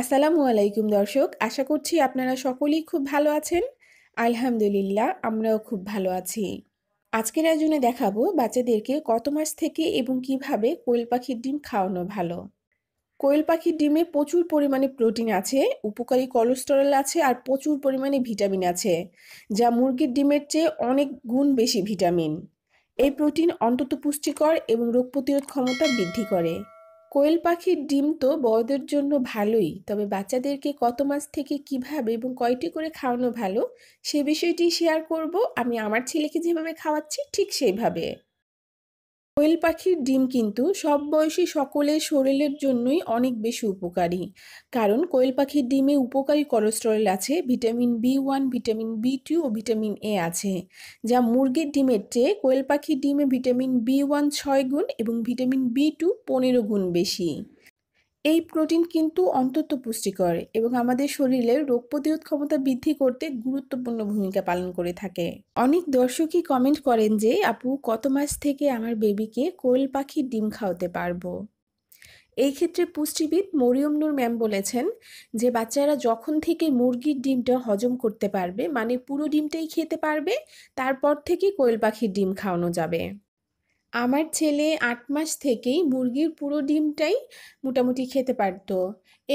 আসসালামু আলাইকুম দর্শক আশা করছি আপনারা সকলেই খুব ভালো আছেন আলহামদুলিল্লাহ আমরাও খুব ভালো আছি আজকের আয়োজনে দেখাবো বাচ্চাদেরকে কত মাস থেকে এবং কিভাবে কোয়েল পাখির ডিম খাওয়ানো ভালো কোয়েল পাখির ডিমে প্রচুর পরিমাণে প্রোটিন আছে উপকারী কোলেস্টেরল আছে আর প্রচুর পরিমাণে ভিটামিন আছে যা মুরগির ডিমের চেয়ে অনেক গুণ বেশি ভিটামিন এই প্রোটিন অন্তত পুষ্টিকর এবং রোগ প্রতিরোধ ক্ষমতা বৃদ্ধি করে কোয়েল পাখির ডিম তো বড়দের জন্য ভালোই তবে বাচ্চাদেরকে কত মাস থেকে কিভাবে এবং কয়টি করে খাওয়ানো ভালো সে বিষয়টি শেয়ার করব আমি আমার ছেলেকে যেভাবে খাওয়াচ্ছি ঠিক সেইভাবে কোয়েল পাখির ডিম কিন্তু সব বয়সী সকলের শরীরের জন্যই অনেক বেশি উপকারী কারণ কোয়েল পাখির ডিমে উপকারী কোলেস্টেরল আছে vitamin B one vitamin B two ও ভিটামিন এ আছে যা মুরগির ডিমের চেয়ে কোয়েল পাখির ডিমে ভিটামিন বি ওয়ান ছয় গুণ এবং ভিটামিন বি টু পনেরো গুণ বেশি এই প্রোটিন কিন্তু অন্তত পুষ্টি করে এবং আমাদের শরীরের রোগ প্রতিরোধ ক্ষমতা বৃদ্ধি করতে গুরুত্বপূর্ণ ভূমিকা পালন করে থাকে অনেক দর্শকই কমেন্ট করেন যে আপু কত মাস থেকে আমার বেবিকে কোয়েল পাখির ডিম খাওয়াতে পারবো এই ক্ষেত্রে পুষ্টিবিদ মরিয়ম নুর ম্যাম বলেছেন যে বাচ্চারা যখন থেকে মুরগির ডিমটা হজম করতে পারবে মানে পুরো ডিমটাই খেতে পারবে তারপর থেকে কোয়েল পাখির ডিম খাওয়ানো যাবে আমার ছেলে আট মাস থেকেই মুরগির পুরো ডিমটাই মোটামুটি খেতে পারত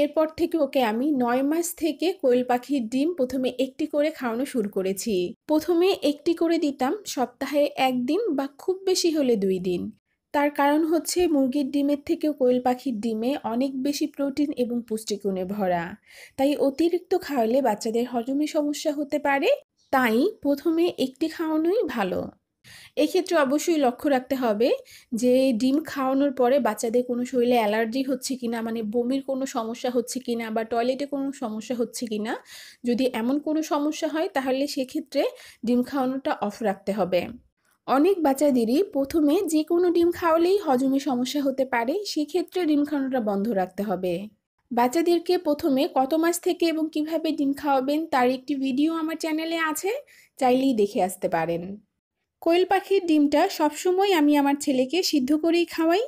এরপর থেকে ওকে আমি নয় মাস থেকে কোয়েল পাখির ডিম প্রথমে একটি করে খাওয়ানো শুরু করেছি প্রথমে একটি করে দিতাম সপ্তাহে একদিন বা খুব বেশি হলে দুই দিন তার কারণ হচ্ছে মুরগির ডিমের থেকেও কোয়েল পাখির ডিমে অনেক বেশি প্রোটিন এবং পুষ্টিগুণে ভরা তাই অতিরিক্ত খাওয়ালে বাচ্চাদের হজমে সমস্যা হতে পারে তাই প্রথমে একটি খাওয়ানোই ভালো এক্ষেত্রে অবশ্যই লক্ষ্য রাখতে হবে যে ডিম খাওয়ানোর পরে বাচ্চাদের কোনো শরীরে অ্যালার্জি হচ্ছে কি না মানে বমির কোনো সমস্যা হচ্ছে কি না বা টয়লেটে কোনো সমস্যা হচ্ছে কি না যদি এমন কোনো সমস্যা হয় তাহলে সেক্ষেত্রে ডিম খাওয়ানোটা অফ রাখতে হবে অনেক বাচ্চাদেরই প্রথমে যে কোনো ডিম খাওয়ালেই হজমে সমস্যা হতে পারে সেক্ষেত্রে ডিম খাওয়ানোটা বন্ধ রাখতে হবে বাচ্চাদেরকে প্রথমে কত মাস থেকে এবং কিভাবে ডিম খাওয়াবেন তার একটি ভিডিও আমার চ্যানেলে আছে চাইলেই দেখে আসতে পারেন কোয়েল পাখির ডিমটা সবসময় আমি আমার ছেলেকে সিদ্ধ করেই খাওয়াই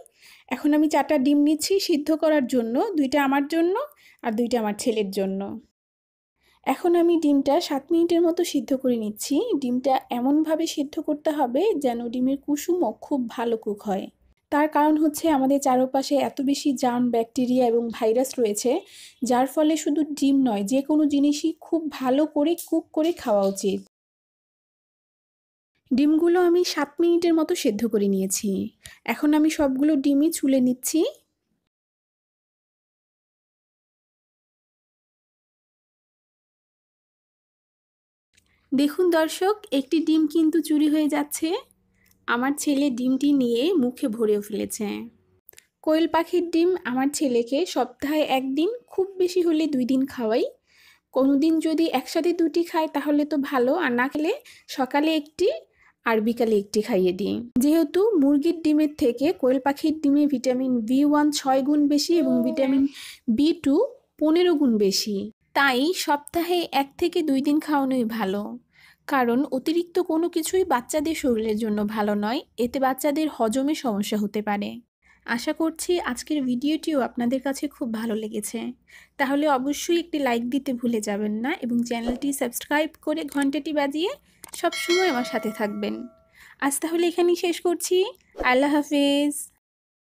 এখন আমি চারটা ডিম নিচ্ছি সিদ্ধ করার জন্য দুইটা আমার জন্য আর দুইটা আমার ছেলের জন্য এখন আমি ডিমটা সাত মিনিটের মতো সিদ্ধ করে নিচ্ছি ডিমটা এমনভাবে সিদ্ধ করতে হবে যেন ডিমের কুসুমও খুব ভালো কুক হয় তার কারণ হচ্ছে আমাদের চারপাশে এত বেশি জার্ম ব্যাকটেরিয়া এবং ভাইরাস রয়েছে যার ফলে শুধু ডিম নয় যে কোনো জিনিসই খুব ভালো করে কুক করে খাওয়া উচিত ডিমগুলো আমি সাত মিনিটের মতো সেদ্ধ করে নিয়েছি এখন আমি সবগুলো ডিমই চুলে নিচ্ছি দেখুন দর্শক একটি ডিম কিন্তু চুরি হয়ে যাচ্ছে আমার ছেলে ডিমটি নিয়ে মুখে ভরে ফেলেছে কোয়েল পাখির ডিম আমার ছেলেকে সপ্তাহে একদিন খুব বেশি হলে দুই দিন খাওয়াই কোনো দিন যদি একসাথে দুটি খায় তাহলে তো ভালো আর না খেলে সকালে একটি আর বিকালে একটি খাইয়ে দিই যেহেতু মুরগির ডিমের থেকে কোয়েল পাখির ডিমে ভিটামিন বি ওয়ান ছয় গুণ বেশি এবং ভিটামিন বি টু পনেরো গুণ বেশি তাই সপ্তাহে এক থেকে দুই দিন খাওয়ানোই ভালো কারণ অতিরিক্ত কোনো কিছুই বাচ্চাদের শরীরের জন্য ভালো নয় এতে বাচ্চাদের হজমে সমস্যা হতে পারে আশা করছি আজকের ভিডিওটিও আপনাদের কাছে খুব ভালো লেগেছে তাহলে অবশ্যই একটি লাইক দিতে ভুলে যাবেন না এবং চ্যানেলটি সাবস্ক্রাইব করে ঘন্টাটি বাজিয়ে সবসময় আমার সাথে থাকবেন আজ তাহলে এখানেই শেষ করছি আল্লাহ হাফিজ